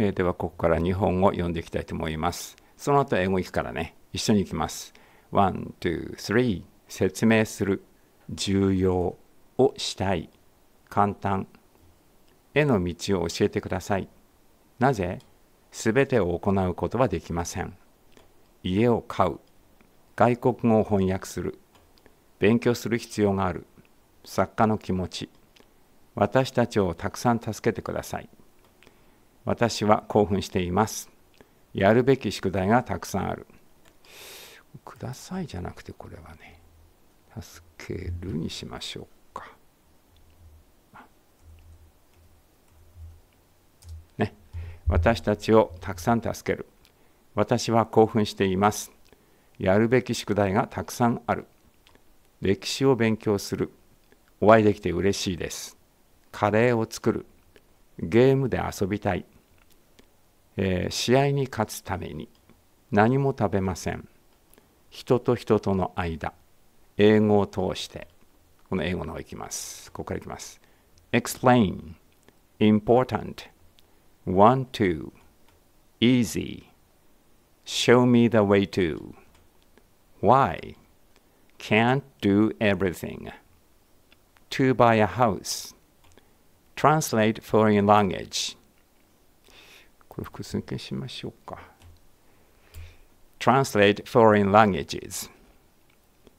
えー、ではここから日本語を読んでいきたいと思います。その後英語行くからね、一緒に行きます。1、2、3説明する、重要をしたい、簡単、への道を教えてください。なぜすべてを行うことはできません。家を買う、外国語を翻訳する、勉強する必要がある、作家の気持ち、私たちをたくさん助けてください。私は興奮しています。やるべき宿題がたくさんある。くださいじゃなくてこれはね、助けるにしましょうか。ね、私たちをたくさん助ける。私は興奮しています。やるべき宿題がたくさんある。歴史を勉強する。お会いできて嬉しいです。カレーを作る。ゲームで遊びたい。えー、試合に勝つために何も食べません人と人との間英語を通してこの英語の方いきますここからいきます explain important want to easy show me the way to why can't do everything to buy a house translate foreign language Translate foreign languages.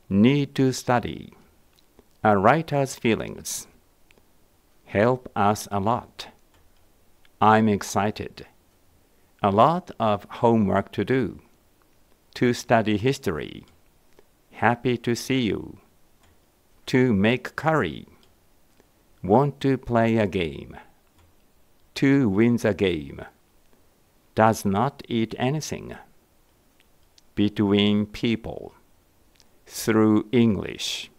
Need to study. A writer's feelings. Help us a lot. I'm excited. A lot of homework to do. To study history. Happy to see you. To make curry. Want to play a game. To win the game does not eat anything between people through English.